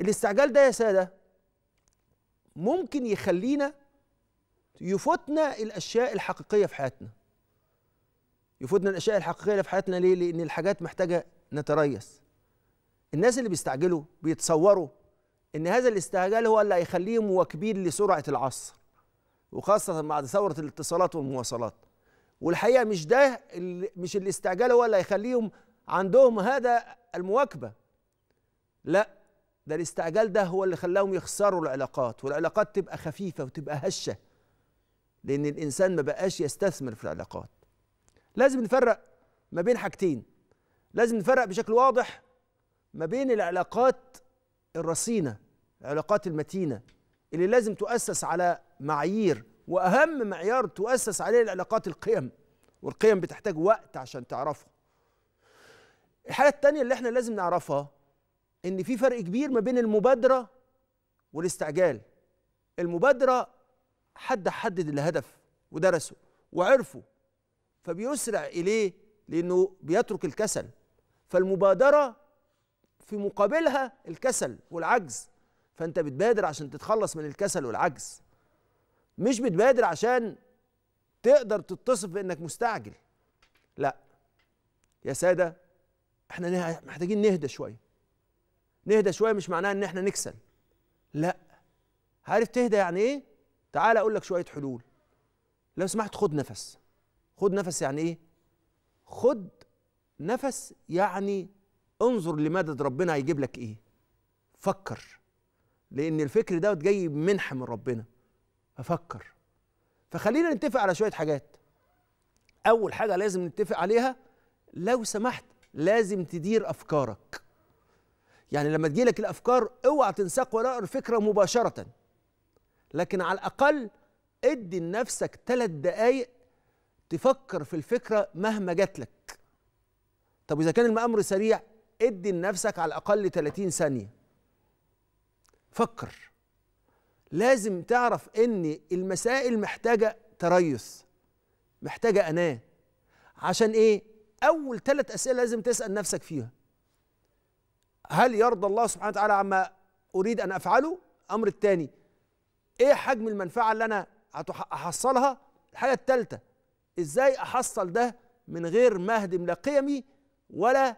الاستعجال ده يا ساده ممكن يخلينا يفوتنا الاشياء الحقيقيه في حياتنا يفوتنا الاشياء الحقيقيه في حياتنا ليه لان الحاجات محتاجه نتريث الناس اللي بيستعجلوا بيتصوروا ان هذا الاستعجال هو اللي هيخليهم مواكبين لسرعه العصر وخاصه بعد ثوره الاتصالات والمواصلات والحقيقه مش ده مش الاستعجال هو اللي هيخليهم عندهم هذا المواكبه لا ده الاستعجال ده هو اللي خلاهم يخسروا العلاقات والعلاقات تبقى خفيفة وتبقى هشة لأن الإنسان ما بقاش يستثمر في العلاقات لازم نفرق ما بين حاجتين لازم نفرق بشكل واضح ما بين العلاقات الرصينة العلاقات المتينة اللي لازم تؤسس على معايير وأهم معيار تؤسس عليه العلاقات القيم والقيم بتحتاج وقت عشان تعرفه الحالة الثانية اللي احنا لازم نعرفها ان في فرق كبير ما بين المبادره والاستعجال المبادره حد حدد الهدف ودرسه وعرفه فبيسرع اليه لانه بيترك الكسل فالمبادره في مقابلها الكسل والعجز فانت بتبادر عشان تتخلص من الكسل والعجز مش بتبادر عشان تقدر تتصف بانك مستعجل لا يا ساده احنا محتاجين نهدى شويه نهدى شويه مش معناها ان احنا نكسل لا عارف تهدى يعني ايه تعال اقول لك شويه حلول لو سمحت خد نفس خد نفس يعني ايه خد نفس يعني انظر لمدد ربنا هيجيب لك ايه فكر لان الفكر دوت جاي منحه من ربنا ففكر فخلينا نتفق على شويه حاجات اول حاجه لازم نتفق عليها لو سمحت لازم تدير افكارك يعني لما تجي لك الافكار اوعى تنساق وراء الفكره مباشره لكن على الاقل ادي لنفسك ثلاث دقايق تفكر في الفكره مهما جات لك طب اذا كان الامر سريع ادي لنفسك على الاقل 30 ثانيه فكر لازم تعرف ان المسائل محتاجه تريث محتاجه اناه عشان ايه اول ثلاث اسئله لازم تسال نفسك فيها هل يرضى الله سبحانه وتعالى عما اريد ان افعله الامر الثاني ايه حجم المنفعه اللي انا احصلها الحاجه الثالثه ازاي احصل ده من غير ما اهدم لا قيمي ولا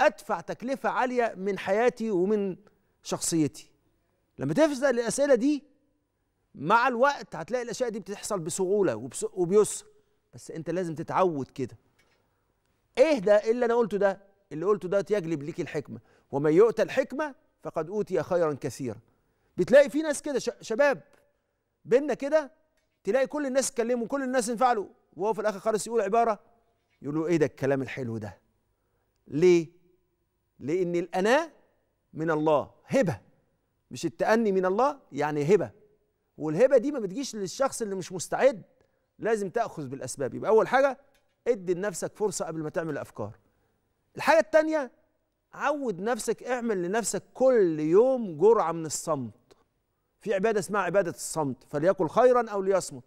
ادفع تكلفه عاليه من حياتي ومن شخصيتي لما تفزع الاسئله دي مع الوقت هتلاقي الاشياء دي بتحصل بسهوله وبيسر بس انت لازم تتعود كده ايه ده إيه اللي انا قلته ده اللي قلته ده يجلب ليك الحكمه ومن يؤتى الحكمة فقد أوتي خيرا كثيرا بتلاقي في ناس كده شباب بينا كده تلاقي كل الناس تكلموا كل الناس انفعلوا وهو في الآخر خالص يقول عبارة يقولوا إيه ده الكلام الحلو ده ليه لأن الأنا من الله هبة مش التأني من الله يعني هبة والهبة دي ما بتجيش للشخص اللي مش مستعد لازم تأخذ بالأسباب يبقى أول حاجة ادي لنفسك فرصة قبل ما تعمل أفكار الحاجة التانية عود نفسك اعمل لنفسك كل يوم جرعه من الصمت في عباده اسمها عباده الصمت فليقل خيرا او ليصمت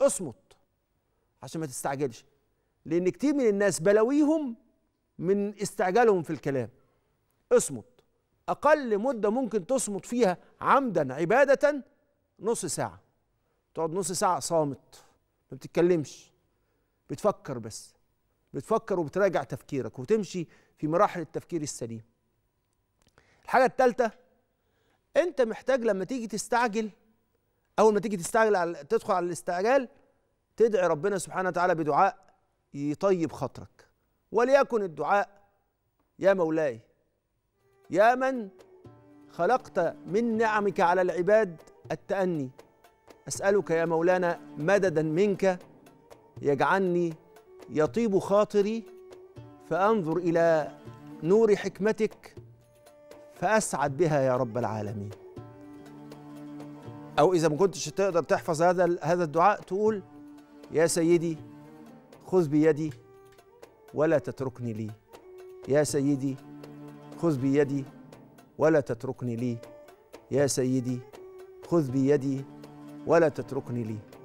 اصمت عشان ما تستعجلش لان كتير من الناس بلاويهم من استعجالهم في الكلام اصمت اقل مده ممكن تصمت فيها عمدا عباده نص ساعه تقعد نص ساعه صامت ما بتتكلمش بتفكر بس بتفكر وبتراجع تفكيرك وتمشي في مراحل التفكير السليم الحاجة الثالثة أنت محتاج لما تيجي تستعجل أول ما تيجي تستعجل على تدخل على الاستعجال تدعي ربنا سبحانه وتعالى بدعاء يطيب خاطرك وليكن الدعاء يا مولاي يا من خلقت من نعمك على العباد التأني أسألك يا مولانا مددا منك يجعلني يطيب خاطري فانظر الى نور حكمتك فاسعد بها يا رب العالمين او اذا ما كنتش تقدر تحفظ هذا هذا الدعاء تقول يا سيدي خذ بيدي ولا تتركني لي يا سيدي خذ بيدي ولا تتركني لي يا سيدي خذ بيدي ولا تتركني لي